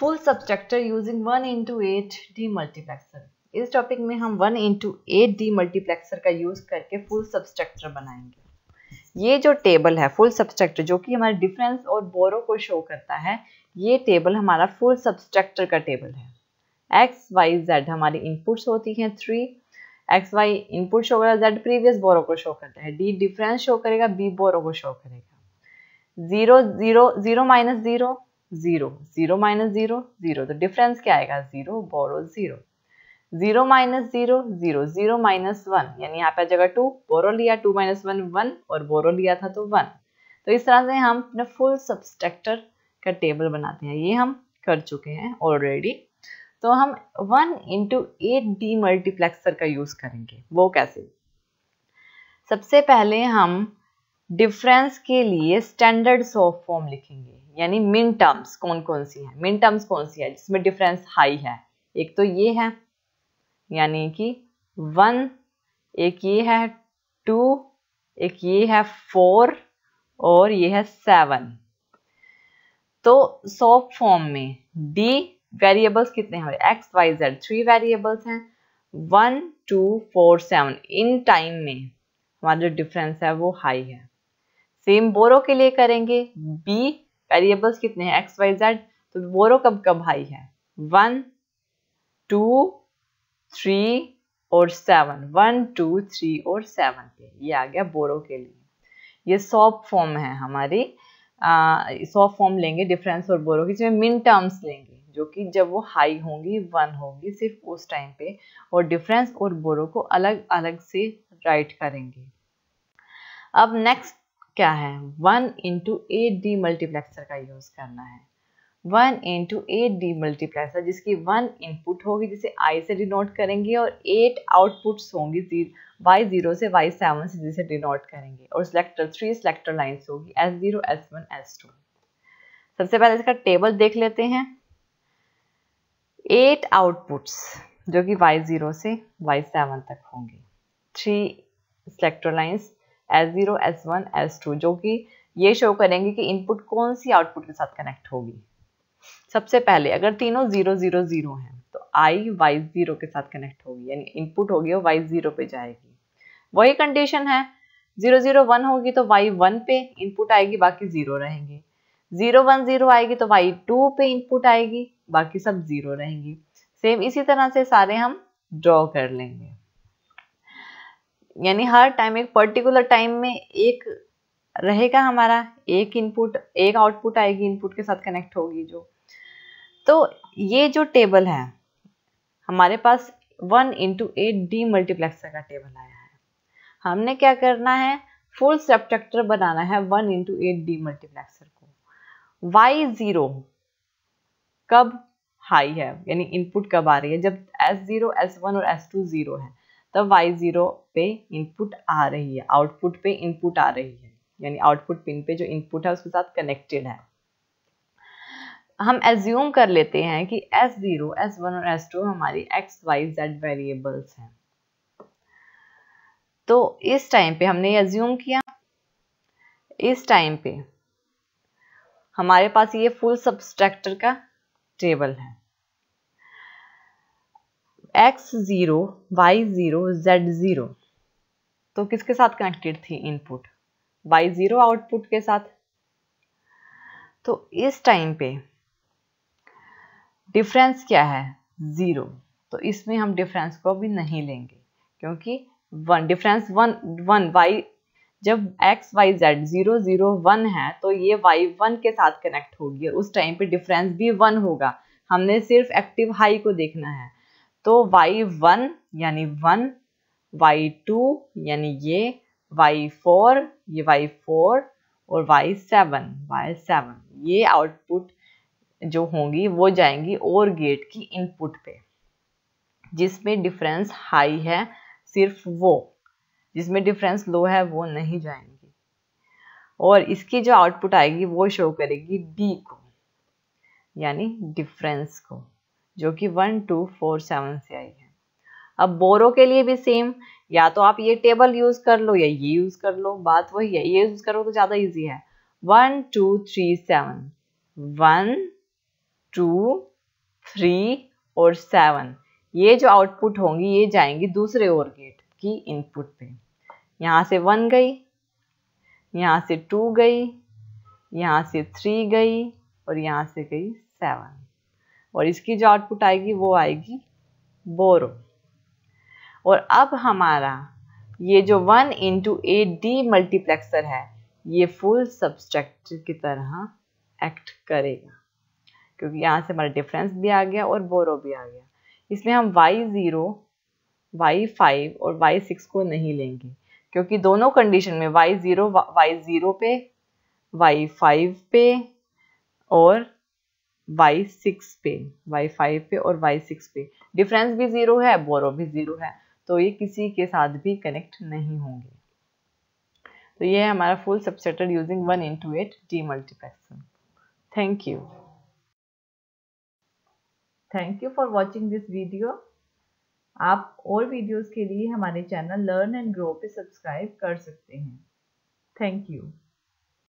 full subtractor using one into eight D multiplexer इस topic में हम one into eight D multiplexer का use करके फुल सब्सट्रक्टर बनाएंगे ये जो टेबल है फुल सब्सट्रक्टर जो कि हमारे डिफरेंस और बोरो को शो करता है ये टेबल हमारा फुल सब्सट्रक्टर का टेबल है एक्स वाई जेड हमारी इनपुट्स होती हैं three X Y input show करेगा जेड प्रीवियस बोरो को शो करता है डी डिफरेंस शो करेगा बी बोरो को शो करेगा zero zero zero minus zero zero zero minus zero zero तो डिफरेंस क्या आएगा zero borrow zero zero minus zero zero zero minus one यानी यहाँ पे जगह टू बोरो लिया टू माइनस वन वन और बोरो लिया था तो वन तो इस तरह से हम अपने फुल सब्सट्रैक्टर का टेबल बनाते हैं ये हम कर चुके हैं ऑलरेडी तो हम one into eight D multiplexer का यूज करेंगे वो कैसे सबसे पहले हम डिफरेंस के लिए स्टैंडर्ड्स ऑफ फॉर्म लिखेंगे यानी मिन टर्म्स कौन कौन सी है मिन टर्म्स कौन सी है जिसमें डिफरेंस हाई है एक तो ये है यानी कि वन एक ये है टू एक ये है फोर और ये है सेवन तो सॉफ फॉर्म में डी वेरिएबल्स कितने हमारे X Y Z three variables हैं one two four seven in time में हमारा जो डिफरेंस है वो हाई है सेम बोरो के लिए करेंगे बी वेरिएबल्स कितने हैं एक्स वाई जेड तो बोरो कब कब हाई है वन टू थ्री और सेवन वन टू थ्री और सेवन पे ये आ गया बोरो के लिए ये सॉप फॉर्म है हमारी सॉप फॉर्म लेंगे डिफरेंस और बोरो की जिसमें मिन टर्म्स लेंगे जो कि जब वो हाई होंगी वन होगी सिर्फ उस टाइम पे और डिफरेंस और बोरो को अलग अलग से राइट करेंगे अब नेक्स्ट क्या है one into eight D multiplexer का यूज़ करना है one into eight D multiplexer जिसकी वन इनपुट होगी जिसे आई से डिनोट करेंगे और एट आउटपुट्स होंगी वाई जीरो से वाई सेवन से जिसे डिनोट करेंगे और सिलेक्टर थ्री सिलेक्टर लाइन्स होगी S zero S one S two सबसे पहले इसका टेबल देख लेते हैं एट आउटपुट्स जो कि वाई जीरो से वाई सेवन तक होंगे three selector lines S zero S one S two जो कि ये शो करेंगे कि इनपुट कौन सी आउटपुट के साथ कनेक्ट होगी सबसे पहले अगर तीनों जीरो जीरो जीरो हैं तो आई वाई जीरो के साथ कनेक्ट होगी यानी इनपुट होगी और वाई जीरो पे जाएगी वही कंडीशन है जीरो जीरो वन होगी तो वाई वन पे इनपुट आएगी बाकी जीरो रहेंगे जीरो वन जीरो आएगी तो वाई टू पे इनपुट आएगी बाकी सब जीरो रहेंगे सेम इसी तरह से सारे हम ड्रॉ कर लेंगे यानी हर टाइम एक पर्टिकुलर टाइम में एक रहेगा हमारा एक इनपुट एक आउटपुट आएगी इनपुट के साथ कनेक्ट होगी जो तो ये जो टेबल है हमारे पास one into eight D multiplexer का टेबल आया है हमने क्या करना है फुल सब्ट्रैक्टर बनाना है one into eight D multiplexer को वाई जीरो कब हाई है यानी इनपुट कब आ रही है जब एस जीरो एस वन और एस टू जीरो है तब वाई ज़ीरो पे इनपुट आ रही है आउटपुट पे इनपुट आ रही है यानी आउटपुट पिन पे जो इनपुट है उसके साथ कनेक्टेड है हम एज्यूम कर लेते हैं कि एस ज़ीरो एस वन और एस टू हमारी एक्स वाई जेड वेरिएबल्स हैं तो इस टाइम पे हमने एज्यूम किया इस टाइम पे हमारे पास ये फुल सब्सट्रैक्टर का टेबल है X zero Y zero Z zero तो किसके साथ कनेक्टेड थी इनपुट वाई ज़ीरो आउटपुट के साथ तो इस टाइम पे डिफरेंस क्या है ज़ीरो तो इसमें हम डिफरेंस को भी नहीं लेंगे क्योंकि one difference one one Y जब X Y Z zero zero one है तो ये वाई वन के साथ कनेक्ट होगी और उस टाइम पे डिफरेंस भी वन होगा हमने सिर्फ एक्टिव हाई को देखना है तो वाई वन यानी वन वाई टू यानी ये वाई फोर ये वाई फोर और वाई सेवन वाई सेवन ये आउटपुट जो होंगी वो जाएंगी और गेट की इनपुट पे जिसमें डिफरेंस हाई है सिर्फ वो जिसमें डिफरेंस लो है वो नहीं जाएंगी और इसकी जो आउटपुट आएगी वो शो करेगी डी को यानी डिफरेंस को जो कि वन टू फोर सेवन से आई है अब बोरो के लिए भी सेम या तो आप ये टेबल यूज कर लो या ये यूज कर लो बात वही है ये यूज करो तो ज्यादा इजी है one two three seven one two three और सेवन ये जो आउटपुट होंगी ये जाएंगी दूसरे और गेट की इनपुट पे यहां से वन गई यहां से टू गई यहां से थ्री गई और यहां से गई सेवन और इसकी जो आउटपुट आएगी वो आएगी बोरो और अब हमारा ये जो one into eight D multiplexer है ये फुल सब्सट्रैक्टर की तरह एक्ट करेगा क्योंकि यहाँ से हमारा डिफरेंस भी आ गया और बोरो भी आ गया इसमें हम वाई ज़ीरो वाई फाइव और वाई सिक्स को नहीं लेंगे क्योंकि दोनों कंडीशन में वाई ज़ीरो वाई ज़ीरो पे वाई फाइव पे और y6 पे y5 पे और y6 पे डिफरेंस भी ज़ीरो है बोरो भी ज़ीरो है तो ये किसी के साथ भी कनेक्ट नहीं होंगे तो ये है हमारा full subtractor using one into eight D multiplexer thank you thank you for watching this video आप और वीडियोज़ के लिए हमारे चैनल लर्न एंड ग्रो पे सब्सक्राइब कर सकते हैं थैंक यू